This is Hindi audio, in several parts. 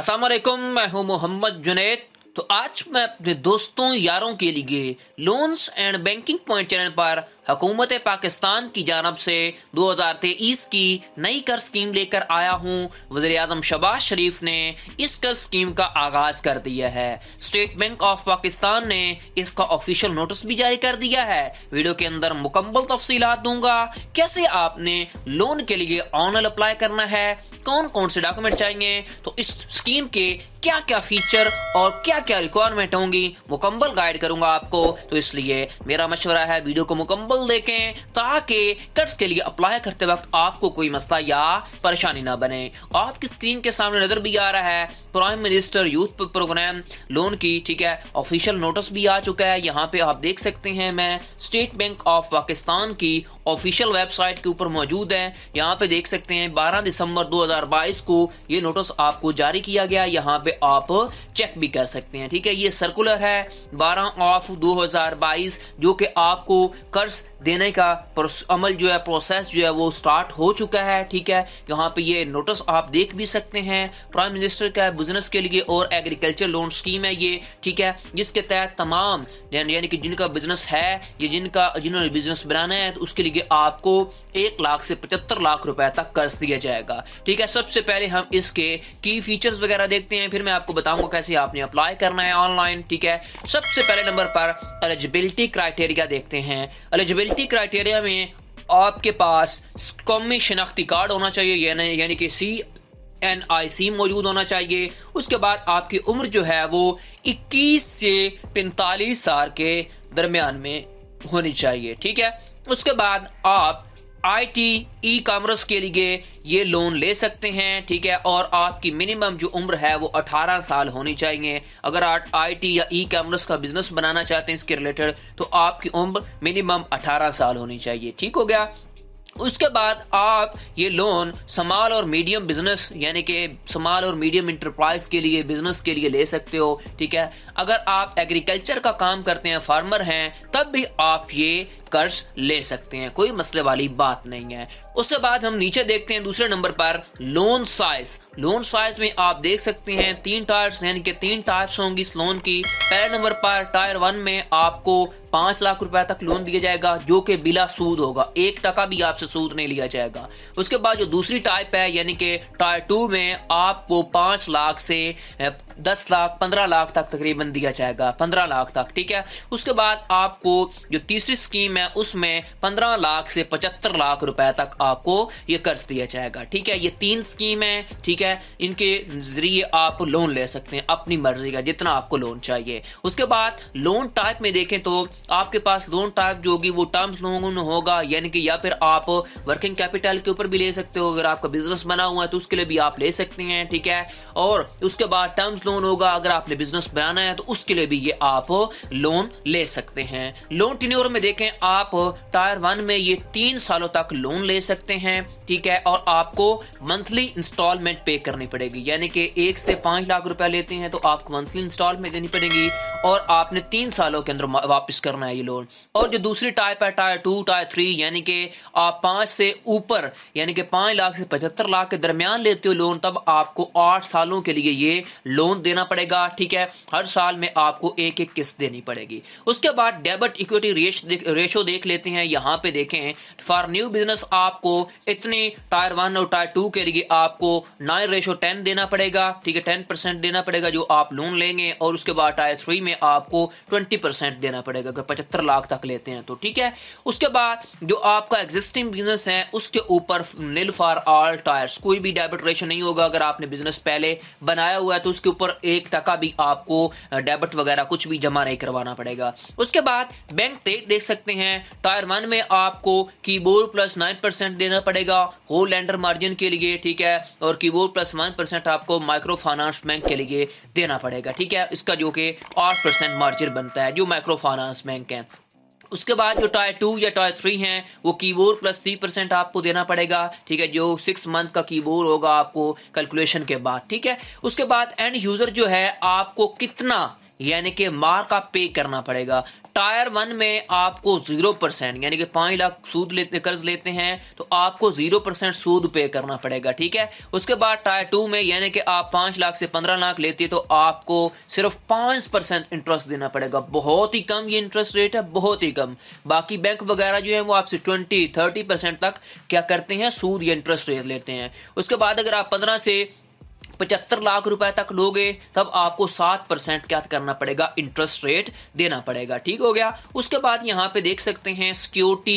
असलम मैं हूं मोहम्मद जुनेद तो आज मैं अपने दोस्तों यारों के लिए loans and banking point channel पर हकूमत पाकिस्तान की जानब से दो हजार तेईस की नई कर स्कीम लेकर आया हूँ वजी अजम शबाज शरीफ ने इस कर स्कीम का आगाज कर दिया है स्टेट बैंक ऑफ पाकिस्तान ने इसका ऑफिशियल नोटिस भी जारी कर दिया है वीडियो के अंदर मुकम्मल तफसी दूंगा कैसे आपने लोन के लिए ऑनलाइन अप्लाई करना है कौन कौन से डॉक्यूमेंट चाहिए तो इस स्कीम के क्या क्या फीचर और क्या क्या रिक्वायरमेंट होंगी मुकम्मल गाइड करूंगा आपको तो इसलिए मेरा मशवरा है वीडियो को मुकम्मल विकल्प देखें ताकि कट्स के लिए अप्लाई करते वक्त आपको कोई मसला या परेशानी ना बने आपकी स्क्रीन के सामने नजर भी आ रहा है prime minister youth program loan की ठीक है ऑफिशियल नोटिस भी आ चुका है यहाँ पे आप देख सकते हैं मैं स्टेट बैंक ऑफ पाकिस्तान की ऑफिशियल वेबसाइट के ऊपर मौजूद है यहाँ पे देख सकते हैं 12 दिसंबर 2022 को ये नोटिस आपको जारी किया गया यहाँ पे आप चेक भी कर सकते हैं ठीक है ये सर्कुलर है 12 ऑफ 2022 जो कि आपको कर्ज देने का अमल जो है प्रोसेस जो है वो स्टार्ट हो चुका है ठीक है यहाँ पे ये नोटिस आप देख भी सकते हैं प्राइम मिनिस्टर का बिजनेस के लिए और एग्रीकल्चर लोन स्कीम है ये ठीक है जिसके तहत तमाम यानी कि जिनका बिजनेस है या जिनका जिन्होंने बिजनेस बनाना है तो उसके लिए आपको एक लाख से पचहत्तर लाख रुपए तक कर्ज दिया जाएगा ठीक है सबसे पहले हम इसके की फीचर्स वगैरह देखते हैं फिर मैं आपको बताऊंगा कैसे आपने अप्लाई करना है ऑनलाइन ठीक है सबसे पहले नंबर पर एलिजिबिलिटी क्राइटेरिया देखते हैं एलिजिबिलिटी क्राइटेरिया में आपके पास कौमी शनाख्ती कार्ड होना चाहिए यानी कि सी एन आई सी मौजूद होना चाहिए उसके बाद आपकी उम्र जो है वो 21 से 45 साल के दरमियान में होनी चाहिए ठीक है उसके बाद आप आईटी ई कॉमर्स के लिए ये लोन ले सकते हैं ठीक है और आपकी मिनिमम जो उम्र है वो 18 साल होनी चाहिए अगर आप आईटी या ई कॉमर्स का बिजनेस बनाना चाहते हैं इसके रिलेटेड तो आपकी उम्र मिनिमम 18 साल होनी चाहिए ठीक हो गया उसके बाद आप ये लोन स्मॉल और मीडियम बिजनेस यानी कि स्मॉल और मीडियम इंटरप्राइज के लिए बिजनेस के लिए ले सकते हो ठीक है अगर आप एग्रीकल्चर का काम करते हैं फार्मर हैं तब भी आप ये कर्ज ले सकते हैं कोई मसले वाली बात नहीं है उसके बाद हम नीचे देखते हैं दूसरे नंबर पर लोन साइज लोन साइज में आप देख सकते हैं तीन टायर्स यानी कि तीन टायर्स होंगी इस लोन की पहले नंबर पर टायर वन में आपको पांच लाख रुपए तक लोन दिया जाएगा जो कि बिला सूद होगा एक टका भी आपसे सूद नहीं लिया जाएगा उसके बाद जो दूसरी टाइप है यानी कि टायर टू में आपको पांच लाख से दस लाख पंद्रह लाख तक तकरीबन दिया जाएगा पंद्रह लाख तक ठीक है उसके बाद आपको जो तीसरी स्कीम है उसमें पंद्रह लाख से पचहत्तर लाख रुपए तक आपको ये कर्ज दिया जाएगा ठीक है ये तीन स्कीम है ठीक है इनके जरिए आप लोन ले सकते हैं अपनी मर्जी का जितना आपको लोन चाहिए उसके बाद लोन टाइप में देखें तो आपके पास लोन टाइप जो होगी वो टर्म्स लोन होगा यानी कि या फिर आप वर्किंग कैपिटल के ऊपर भी ले सकते हो अगर आपका बिजनेस बना हुआ है तो उसके लिए भी आप ले सकते हैं ठीक है और उसके बाद टर्म्स लोन होगा अगर आपने बिजनेस बनाना है तो उसके लिए भी ये आप लोन ले सकते हैं लोन टिन्योर में देखें आप टायर वन में ये तीन सालों तक लोन ले सकते सकते हैं ठीक है और आपको मंथली इंस्टॉलमेंट पे करनी पड़ेगी यानी कि एक से पांच लाख रुपया लेते हैं तो आपको मंथली इंस्टॉलमेंट देनी पड़ेगी और आपने तीन सालों के अंदर वापस करना है ये लोन और जो दूसरी टाइप है टायर टू टायर थ्री यानी कि आप पाँच से ऊपर यानी कि पाँच लाख से पचहत्तर लाख के दरमियान लेते हो लोन तब आपको आठ सालों के लिए ये लोन देना पड़ेगा ठीक है हर साल में आपको एक एक किस्त देनी पड़ेगी उसके बाद डेबिट इक्विटी रेशो देख लेते हैं यहाँ पे देखें फॉर न्यू बिजनेस आपको इतने टायर वन और टायर टू के लिए आपको नाइन रेशो टेन देना पड़ेगा ठीक है टेन परसेंट देना पड़ेगा जो आप लोन लेंगे और उसके बाद टायर थ्री में में आपको ट्वेंटी परसेंट देना पड़ेगा अगर पचहत्तर लाख तक लेते हैं तो ठीक है उसके बाद जो आपका एग्जिस्टिंग बिजनेस है उसके ऊपर नील फॉर ऑल टायर्स कोई भी डेबिट रेशन नहीं होगा अगर आपने बिजनेस पहले बनाया हुआ है तो उसके ऊपर एक टका भी आपको डेबिट वगैरह कुछ भी जमा नहीं करवाना पड़ेगा उसके बाद बैंक रेट देख सकते हैं टायर वन में आपको कीबोर्ड प्लस नाइन देना पड़ेगा होल लैंडर मार्जिन के लिए ठीक है और कीबोर्ड प्लस वन आपको माइक्रो फाइनेंस बैंक के लिए देना पड़ेगा ठीक है इसका जो कि आठ परसेंट मार्जिन बनता है जो माइक्रो फाइनेंस बैंक है उसके बाद जो टॉय टू या टॉय थ्री हैं वो कीबोर्ड प्लस थ्री परसेंट आपको देना पड़ेगा ठीक है जो सिक्स मंथ का कीबोर्ड होगा आपको कैलकुलेशन के बाद ठीक है उसके बाद एंड यूजर जो है आपको कितना यानी कि मार्क आप पे करना पड़ेगा टायर वन में आपको जीरो परसेंट यानी कि पांच लाख सूद लेते कर्ज लेते हैं तो आपको जीरो परसेंट सूद पे करना पड़ेगा ठीक है उसके बाद टायर टू में यानी कि आप पांच लाख से पंद्रह लाख लेते तो आपको सिर्फ पांच परसेंट इंटरेस्ट देना पड़ेगा बहुत ही कम ये इंटरेस्ट रेट है बहुत ही कम बाकी बैंक वगैरह जो है वो आपसे ट्वेंटी थर्टी तक क्या करते हैं सूद या इंटरेस्ट रेट लेते हैं उसके बाद अगर आप पंद्रह से पचहत्तर लाख रुपए तक लोगे तब आपको सात परसेंट क्या करना पड़ेगा इंटरेस्ट रेट देना पड़ेगा ठीक हो गया उसके बाद यहाँ पे देख सकते हैं सिक्योरिटी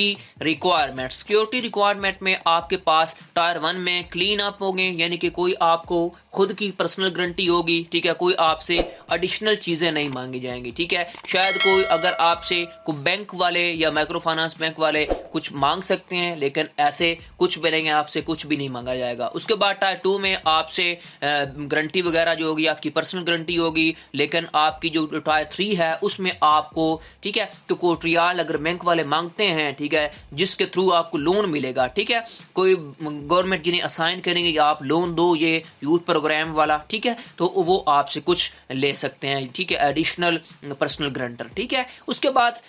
रिक्वायरमेंट सिक्योरिटी रिक्वायरमेंट में आपके पास टायर वन में क्लीन अप हो गए यानी कि कोई आपको खुद की पर्सनल गारंटी होगी ठीक है कोई आपसे एडिशनल चीज़ें नहीं मांगी जाएंगी ठीक है शायद कोई अगर आपसे कोई बैंक वाले या माइक्रो फाइनेंस बैंक वाले कुछ मांग सकते हैं लेकिन ऐसे कुछ भी नहीं है आपसे कुछ भी नहीं मांगा जाएगा उसके बाद टाइप टू में आपसे गारंटी वगैरह जो होगी आपकी पर्सनल गारंटी होगी लेकिन आपकी जो टाइप थ्री है उसमें आपको ठीक है तो कोटरियाल अगर बैंक वाले मांगते हैं ठीक है जिसके थ्रू आपको लोन मिलेगा ठीक है कोई गवर्नमेंट जिन्हें असाइन करेंगे आप लोन दो ये यूथ पर प्रोग्राम वाला ठीक है तो वो आपसे कुछ ले सकते हैं ठीक है एडिशनल पर्सनल ग्रंटर ठीक है उसके बाद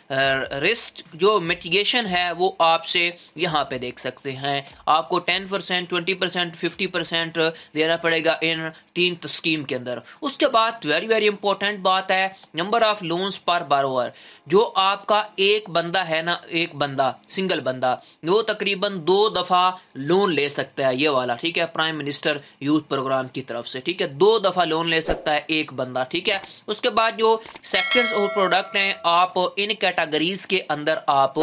रिस्क जो मिटिगेशन है वो आपसे यहाँ पे देख सकते हैं आपको ten percent twenty percent fifty percent देना पड़ेगा इन तीन स्कीम के अंदर उसके बाद वेरी वेरी इंपॉर्टेंट बात है नंबर ऑफ लोन्स पर बारोवर जो आपका एक बंदा है ना एक बंदा सिंगल बंदा वो तकरीबन दो दफ़ा लोन ले सकता है ये वाला ठीक है प्राइम मिनिस्टर यूथ प्रोग्राम की की तरफ से ठीक है दो दफ़ा लोन ले सकता है एक बंदा ठीक है उसके बाद जो सेक्टर्स और प्रोडक्ट हैं आप इन कैटेगरीज के अंदर आप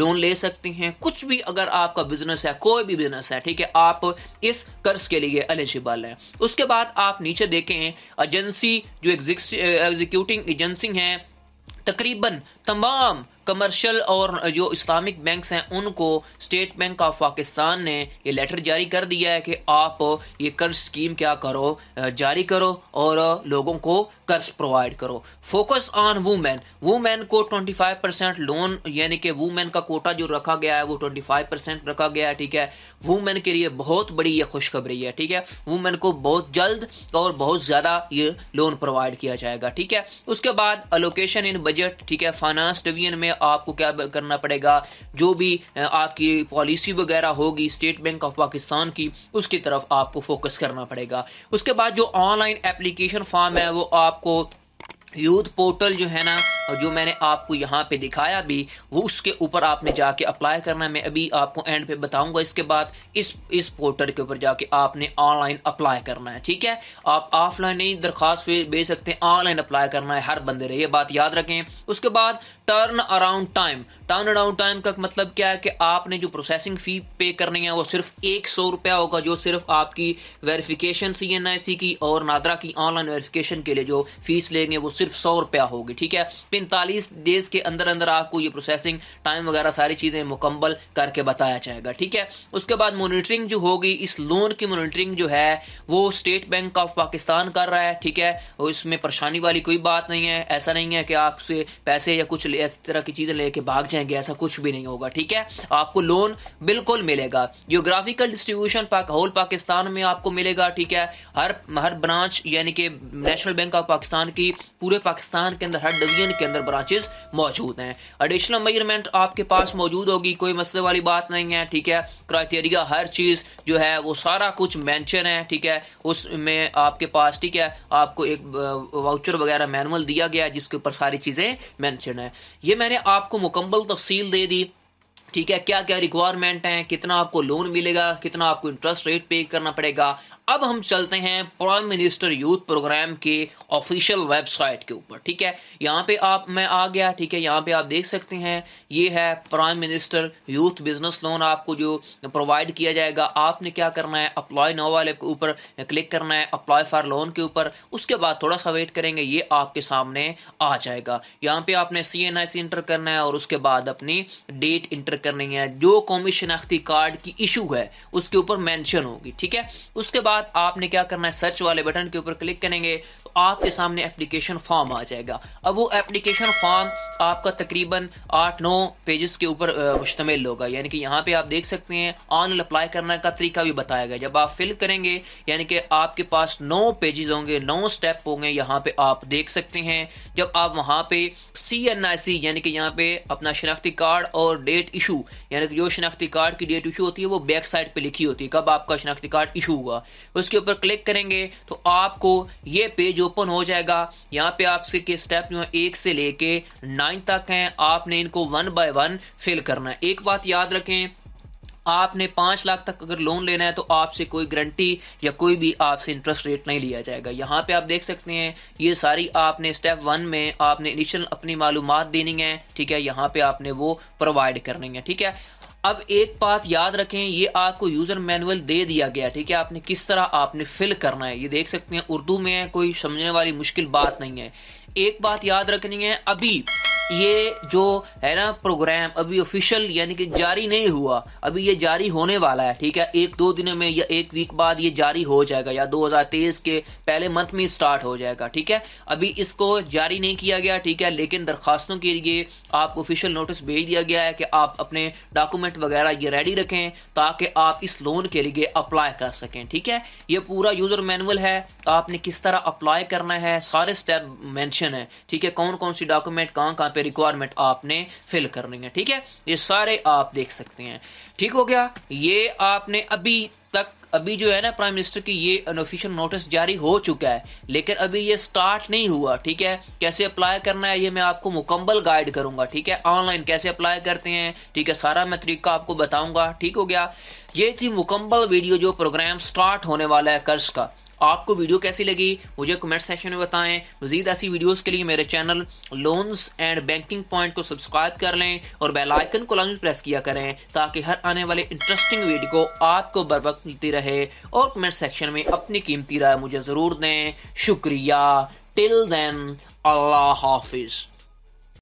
लोन ले सकते हैं कुछ भी अगर आपका बिजनेस है कोई भी बिजनेस है ठीक है आप इस कर्ज के लिए एलिजिबल है उसके बाद आप नीचे देखें एजेंसी जो एग्जीक्यूटिंग एजेंसी है तकरीबन तमाम कमर्शियल और जो इस्लामिक बैंक्स हैं उनको स्टेट बैंक ऑफ पाकिस्तान ने ये लेटर जारी कर दिया है कि आप ये कर्ज स्कीम क्या करो जारी करो और लोगों को कर्ज प्रोवाइड करो फोकस ऑन वूमेन वूमेन को 25 परसेंट लोन यानी कि वुमेन का कोटा जो रखा गया है वो 25 परसेंट रखा गया है ठीक है वुमेन के लिए बहुत बड़ी ये खुशखबरी है ठीक है वुमेन को बहुत जल्द और बहुत ज़्यादा ये लोन प्रोवाइड किया जाएगा ठीक है उसके बाद अलोकेशन इन बजट ठीक है फाइनेंस डिवीजन में आपको क्या करना पड़ेगा जो भी आपकी पॉलिसी वगैरह होगी स्टेट बैंक ऑफ पाकिस्तान की उसकी तरफ आपको फोकस करना पड़ेगा उसके बाद जो ऑनलाइन एप्लीकेशन फॉर्म है वो आपको यूथ पोर्टल जो है ना जो मैंने आपको यहाँ पे दिखाया भी वो उसके ऊपर आपने जाके अप्लाई करना मैं अभी आपको एंड पे बताऊंगा इसके बाद इस इस पोर्टल के ऊपर जाके आपने ऑनलाइन अप्लाई करना है ठीक है आप ऑफलाइन नहीं दरख्वास्त भेज सकते हैं ऑनलाइन अप्लाई करना है हर बंदे ने ये बात याद रखें उसके बाद turn around time turn around time का मतलब क्या है कि आपने जो प्रोसेसिंग फ़ी पे करनी है वो सिर्फ एक सौ रुपया होगा जो सिर्फ आपकी वेरिफिकेशन सी एन आई सी की और नादरा की ऑनलाइन वेरीफिकेशन के लिए जो फीस लेंगे वो सिर्फ सिर्फ सौ रुपया होगी ठीक है पैंतालीस डेज के अंदर अंदर आपको ये प्रोसेसिंग टाइम वगैरह सारी चीज़ें मुकम्मल करके बताया जाएगा ठीक है उसके बाद मोनिटरिंग जो होगी इस लोन की मोनिटरिंग जो है वो स्टेट बैंक ऑफ पाकिस्तान कर रहा है ठीक है और इसमें परेशानी वाली कोई बात नहीं है ऐसा नहीं है कि आपसे पैसे या कुछ इस तरह की चीज़ें लेके भाग जाएंगे ऐसा कुछ भी नहीं होगा ठीक है आपको लोन बिल्कुल मिलेगा geographical distribution Pak whole Pakistan में आपको मिलेगा ठीक है हर हर ब्रांच यानी कि नेशनल बैंक ऑफ पाकिस्तान की पूरे पूरे पाकिस्तान के अंदर हर डिवीजन के अंदर ब्रांचेस मौजूद हैं एडिशनल मेजरमेंट आपके पास मौजूद होगी कोई मसले वाली बात नहीं है ठीक है क्राइटेरिया हर चीज़ जो है वो सारा कुछ मैंशन है ठीक है उसमें आपके पास ठीक है आपको एक वाउचर वगैरह मैनुअल दिया गया है जिसके ऊपर सारी चीज़ें मैंशन है ये मैंने आपको मुकम्मल तफसील दे दी ठीक है क्या क्या रिक्वायरमेंट हैं कितना आपको लोन मिलेगा कितना आपको इंटरेस्ट रेट पे करना पड़ेगा अब हम चलते हैं प्राइम मिनिस्टर यूथ प्रोग्राम के ऑफिशियल वेबसाइट के ऊपर ठीक है यहाँ पे आप मैं आ गया ठीक है यहाँ पे आप देख सकते हैं ये है prime minister youth business loan आपको जो प्रोवाइड किया जाएगा आपने क्या करना है अप्लाई नो वाले के ऊपर क्लिक करना है अप्लाई फॉर लोन के ऊपर उसके बाद थोड़ा सा वेट करेंगे ये आपके सामने आ जाएगा यहाँ पे आपने सी एन आई सी इंटर करना है और उसके बाद अपनी डेट इंटर करनी है जो कौमी शनाख्ती कार्ड की इशू है उसके ऊपर मैंशन होगी ठीक है उसके बाद बाद आपने क्या करना है सर्च वाले बटन के ऊपर क्लिक करेंगे तो आपके सामने एप्लीकेशन फॉर्म आ जाएगा अब वो एप्लीकेशन फॉर्म आपका तकरीबन आठ नौ पेजेस के ऊपर मुश्तमिल होगा यानी कि यहाँ पे आप देख सकते हैं ऑनलाइन अप्लाई करने का तरीका भी बताया गया जब आप फिल करेंगे यानी कि आपके पास नौ पेजेस होंगे नौ स्टेप होंगे यहाँ पे आप देख सकते हैं जब आप वहाँ पे सी एन आई सी यानी कि यहाँ पे अपना शनाख्ती कार्ड और डेट इशू यानी कि जो शनाख्ती कार्ड की डेट इशू होती है वो बैक साइड पर लिखी होती है कब आपका शनाख्ती कार्ड इशू हुआ उसके ऊपर क्लिक करेंगे तो आपको ये पेज ओपन हो जाएगा यहाँ पे के स्टेप जो है एक से लेके नाइन तक हैं आपने इनको वन बाय वन फिल करना है एक बात याद रखें आपने पाँच लाख तक अगर लोन लेना है तो आपसे कोई गारंटी या कोई भी आपसे इंटरेस्ट रेट नहीं लिया जाएगा यहाँ पे आप देख सकते हैं ये सारी आपने स्टेप वन में आपने इनिशियल अपनी मालूम देनी है ठीक है यहाँ पे आपने वो प्रोवाइड करनी है ठीक है अब एक बात याद रखें ये आपको यूज़र मैनुअल दे दिया गया ठीक है आपने किस तरह आपने फिल करना है ये देख सकते हैं उर्दू में है कोई समझने वाली मुश्किल बात नहीं है एक बात याद रखनी है अभी ये जो है ना प्रोग्राम अभी ऑफिशियल यानी कि जारी नहीं हुआ अभी ये जारी होने वाला है ठीक है एक दो दिनों में या एक वीक बाद ये जारी हो जाएगा या 2023 के पहले मंथ में स्टार्ट हो जाएगा ठीक है अभी इसको जारी नहीं किया गया ठीक है लेकिन दरख्वास्तों के लिए आपको ऑफिशियल नोटिस भेज दिया गया है कि आप अपने डॉक्यूमेंट वगैरह ये रेडी रखें ताकि आप इस लोन के लिए अप्लाई कर सकें ठीक है ये पूरा यूज़र मैनुअल है तो आपने किस तरह अप्लाई करना है सारे स्टेप मैंशन है ठीक है कौन कौन सी डॉक्यूमेंट कहाँ कहाँ पे रिक्वायरमेंट आपने फिल करनी है ठीक है ये सारे आप देख सकते हैं ठीक हो गया ये आपने अभी तक अभी जो है ना प्राइम मिनिस्टर की ये अनऑफिशियल नोटिस जारी हो चुका है लेकिन अभी ये स्टार्ट नहीं हुआ ठीक है कैसे अप्लाई करना है ये मैं आपको मुकम्मल गाइड करूंगा ठीक है ऑनलाइन कैसे अप्लाई करते हैं ठीक है सारा मैं तरीका आपको बताऊंगा ठीक हो गया ये थी मुकम्मल वीडियो जो प्रोग्राम स्टार्ट होने वाला है कर्ज का आपको वीडियो कैसी लगी मुझे कमेंट सेक्शन में बताएं मजीद ऐसी वीडियोस के लिए मेरे channel loans and banking point को सब्सक्राइब कर लें और बेल आइकन को लाजमी प्रेस किया करें ताकि हर आने वाले इंटरेस्टिंग वीडियो को आपको बर वक्त मिलती रहे और कमेंट सेक्शन में अपनी कीमती राय मुझे ज़रूर दें शुक्रिया टिल देन अल्लाह हाफिज़